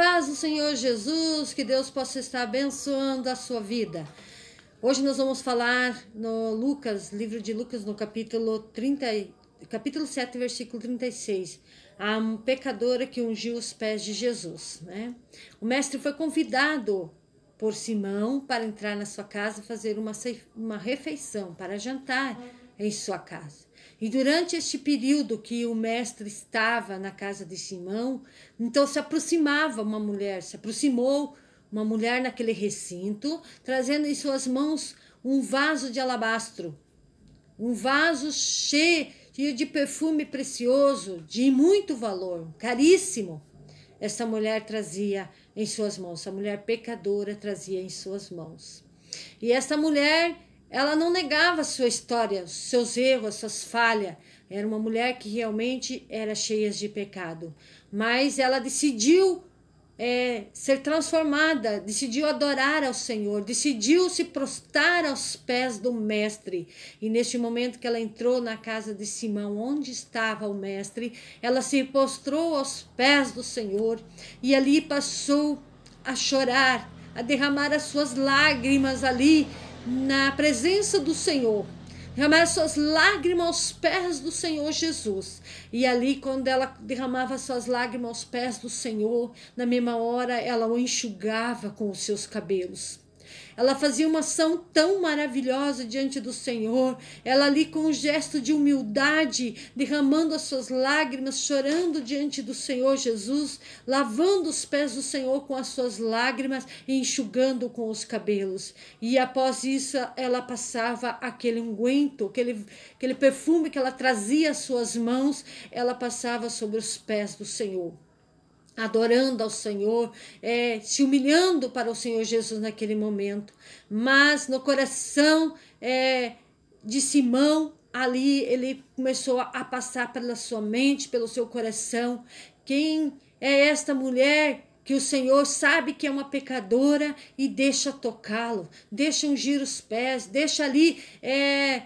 paz do Senhor Jesus, que Deus possa estar abençoando a sua vida. Hoje nós vamos falar no Lucas, livro de Lucas, no capítulo 30, capítulo 7, versículo 36. A pecadora que ungiu os pés de Jesus, né? O mestre foi convidado por Simão para entrar na sua casa e fazer uma, uma refeição, para jantar em sua casa. E durante este período que o mestre estava na casa de Simão, então se aproximava uma mulher, se aproximou uma mulher naquele recinto, trazendo em suas mãos um vaso de alabastro, um vaso cheio de perfume precioso, de muito valor, caríssimo. Essa mulher trazia em suas mãos, a mulher pecadora trazia em suas mãos. E essa mulher ela não negava sua história, seus erros, suas falhas. Era uma mulher que realmente era cheia de pecado. Mas ela decidiu é, ser transformada, decidiu adorar ao Senhor, decidiu se prostrar aos pés do Mestre. E neste momento que ela entrou na casa de Simão, onde estava o Mestre, ela se prostrou aos pés do Senhor e ali passou a chorar, a derramar as suas lágrimas ali na presença do Senhor, derramar suas lágrimas aos pés do Senhor Jesus. E ali, quando ela derramava suas lágrimas aos pés do Senhor, na mesma hora ela o enxugava com os seus cabelos. Ela fazia uma ação tão maravilhosa diante do Senhor. Ela ali com um gesto de humildade, derramando as suas lágrimas, chorando diante do Senhor Jesus, lavando os pés do Senhor com as suas lágrimas e enxugando com os cabelos. E após isso, ela passava aquele unguento, aquele, aquele perfume que ela trazia às suas mãos, ela passava sobre os pés do Senhor adorando ao Senhor, é, se humilhando para o Senhor Jesus naquele momento. Mas no coração é, de Simão, ali ele começou a passar pela sua mente, pelo seu coração. Quem é esta mulher que o Senhor sabe que é uma pecadora e deixa tocá-lo, deixa ungir os pés, deixa ali é,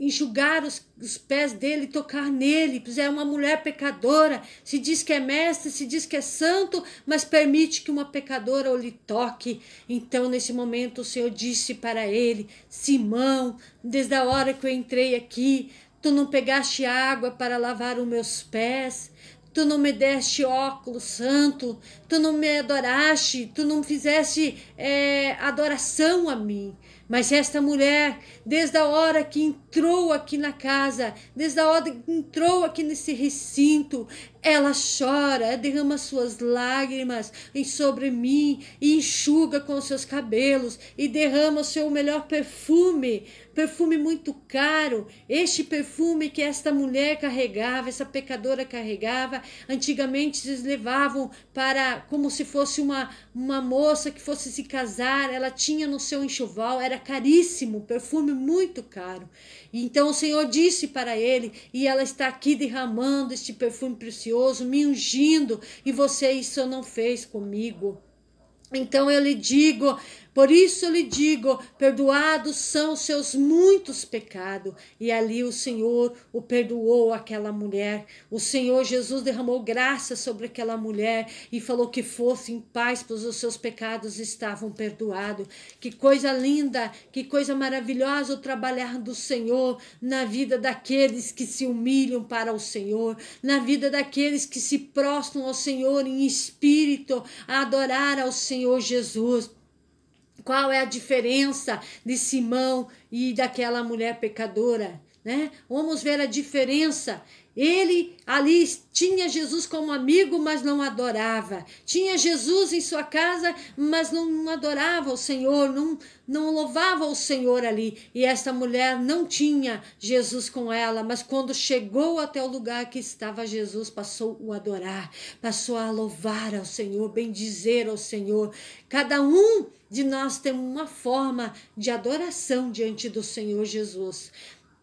enxugar os, os pés dele, tocar nele, pois é uma mulher pecadora, se diz que é mestre, se diz que é santo, mas permite que uma pecadora o lhe toque. Então, nesse momento, o Senhor disse para ele: Simão, desde a hora que eu entrei aqui, tu não pegaste água para lavar os meus pés. Tu não me deste óculos santo, tu não me adoraste, tu não fizeste é, adoração a mim. Mas esta mulher, desde a hora que entrou aqui na casa, desde a hora que entrou aqui nesse recinto, ela chora, derrama suas lágrimas sobre mim e enxuga com seus cabelos e derrama o seu melhor perfume, perfume muito caro, este perfume que esta mulher carregava, essa pecadora carregava, antigamente eles levavam para como se fosse uma uma moça que fosse se casar, ela tinha no seu enxoval, era caríssimo, perfume muito caro. Então o Senhor disse para ele, e ela está aqui derramando este perfume precioso precioso, me ungindo, e você isso não fez comigo. Então eu lhe digo, por isso eu lhe digo: perdoados são os seus muitos pecados. E ali o Senhor o perdoou aquela mulher. O Senhor Jesus derramou graça sobre aquela mulher e falou que fosse em paz, pois os seus pecados estavam perdoados. Que coisa linda, que coisa maravilhosa o trabalhar do Senhor na vida daqueles que se humilham para o Senhor, na vida daqueles que se prostram ao Senhor em espírito, a adorar ao Senhor Jesus. Qual é a diferença de Simão e daquela mulher pecadora? Né? Vamos ver a diferença ele ali tinha Jesus como amigo, mas não adorava. Tinha Jesus em sua casa, mas não adorava o Senhor, não, não louvava o Senhor ali. E esta mulher não tinha Jesus com ela, mas quando chegou até o lugar que estava Jesus, passou a adorar, passou a louvar ao Senhor, bendizer ao Senhor. Cada um de nós tem uma forma de adoração diante do Senhor Jesus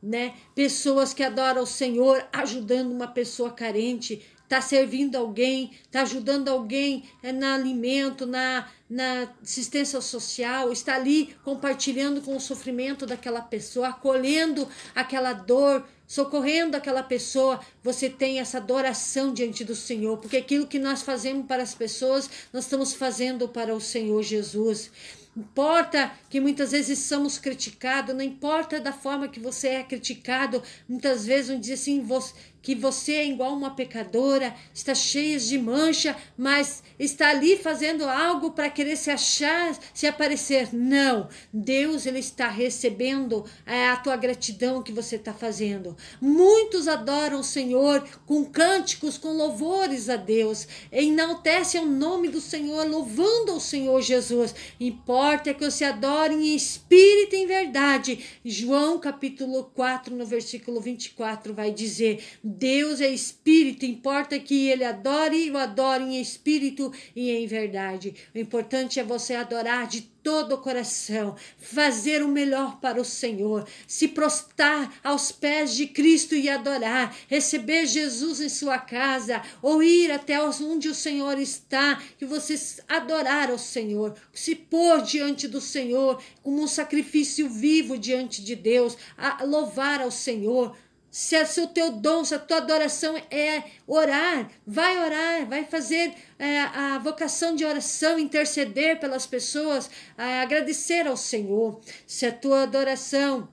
né? Pessoas que adoram o Senhor, ajudando uma pessoa carente, tá servindo alguém, tá ajudando alguém é, na alimento, na, na assistência social, está ali compartilhando com o sofrimento daquela pessoa, acolhendo aquela dor, socorrendo aquela pessoa, você tem essa adoração diante do Senhor, porque aquilo que nós fazemos para as pessoas, nós estamos fazendo para o Senhor Jesus importa que muitas vezes somos criticados, não importa da forma que você é criticado, muitas vezes um diz assim que você é igual uma pecadora, está cheia de mancha, mas está ali fazendo algo para querer se achar, se aparecer. Não, Deus ele está recebendo é, a tua gratidão que você está fazendo. Muitos adoram o Senhor com cânticos, com louvores a Deus, enaltecem o nome do Senhor, louvando o Senhor Jesus. Importa importa é que você adore em espírito e em verdade. João capítulo 4, no versículo 24, vai dizer: Deus é espírito, importa que ele adore e o adore em espírito e em verdade. O importante é você adorar de todo o coração, fazer o melhor para o Senhor, se prostrar aos pés de Cristo e adorar, receber Jesus em sua casa, ou ir até onde o Senhor está, que você adorar ao Senhor, se pôr diante do Senhor como um sacrifício vivo diante de Deus, a louvar ao Senhor se, é se o teu dom, se a tua adoração é orar, vai orar, vai fazer é, a vocação de oração, interceder pelas pessoas, é, agradecer ao Senhor. Se a tua adoração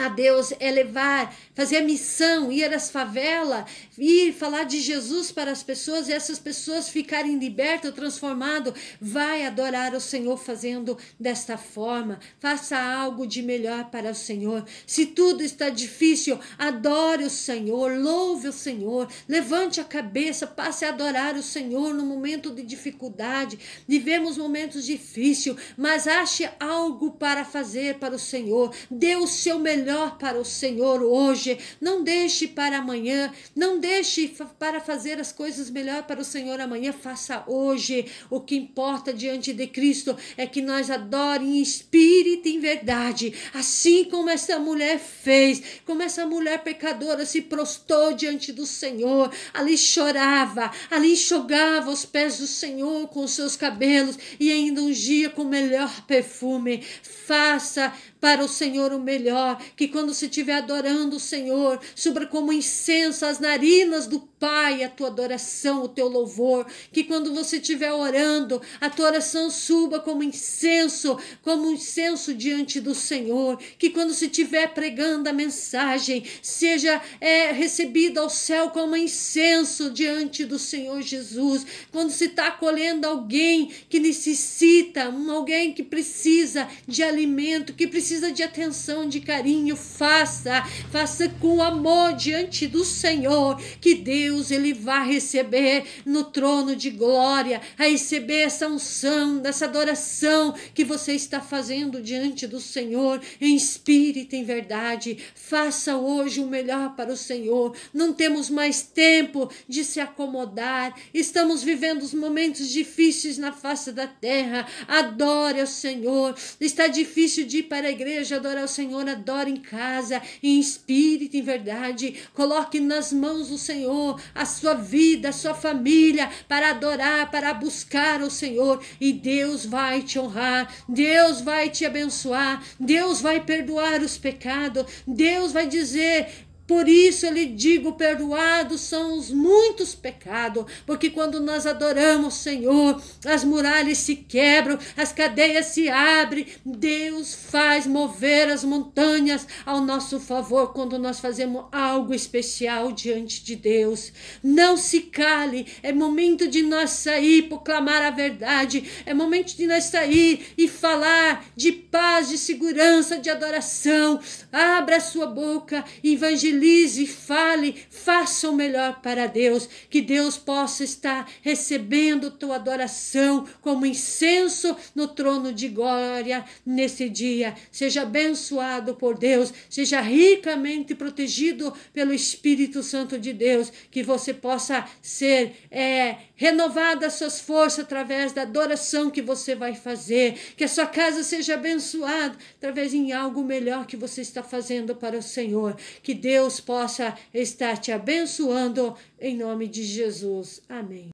a Deus, é levar, fazer a missão, ir às favelas, ir falar de Jesus para as pessoas e essas pessoas ficarem libertas, transformadas. Vai adorar o Senhor fazendo desta forma. Faça algo de melhor para o Senhor. Se tudo está difícil, adore o Senhor, louve o Senhor, levante a cabeça, passe a adorar o Senhor no momento de dificuldade. Vivemos momentos difíceis, mas ache algo para fazer para o Senhor. Dê o seu melhor melhor para o Senhor hoje, não deixe para amanhã, não deixe para fazer as coisas melhor para o Senhor amanhã, faça hoje. O que importa diante de Cristo é que nós adorem em espírito e em verdade, assim como essa mulher fez, como essa mulher pecadora se prostou diante do Senhor, ali chorava, ali enxugava os pés do Senhor com os seus cabelos e ainda ungia com o melhor perfume. Faça para o Senhor o melhor, que quando se estiver adorando o Senhor, suba como incenso as narinas do Pai a tua adoração, o teu louvor, que quando você estiver orando, a tua oração suba como incenso, como incenso diante do Senhor, que quando se estiver pregando a mensagem, seja é, recebida ao céu como incenso diante do Senhor Jesus, quando se está acolhendo alguém que necessita, alguém que precisa de alimento, que precisa precisa de atenção, de carinho, faça, faça com amor diante do Senhor, que Deus ele vai receber no trono de glória, a receber essa unção, dessa adoração que você está fazendo diante do Senhor, em espírito, em verdade. Faça hoje o melhor para o Senhor. Não temos mais tempo de se acomodar. Estamos vivendo os momentos difíceis na face da terra. Adore ao Senhor. Está difícil de ir para a igreja adorar o Senhor, adore em casa, em espírito, em verdade. Coloque nas mãos do Senhor a sua vida, a sua família, para adorar, para buscar o Senhor. E Deus vai te honrar, Deus vai te abençoar, Deus vai perdoar os pecados, Deus vai dizer: por isso ele digo, perdoados são os muitos pecados, porque quando nós adoramos o Senhor, as muralhas se quebram, as cadeias se abrem, Deus faz mover as montanhas ao nosso favor quando nós fazemos algo especial diante de Deus. Não se cale, é momento de nós sair proclamar a verdade, é momento de nós sair e falar de paz, de segurança, de adoração. Abra sua boca, evangelize realize, fale, faça o melhor para Deus, que Deus possa estar recebendo tua adoração como incenso no trono de glória nesse dia. Seja abençoado por Deus, seja ricamente protegido pelo Espírito Santo de Deus, que você possa ser é, renovada as suas forças através da adoração que você vai fazer, que a sua casa seja abençoada através em algo melhor que você está fazendo para o Senhor, que Deus Deus possa estar te abençoando em nome de Jesus. Amém.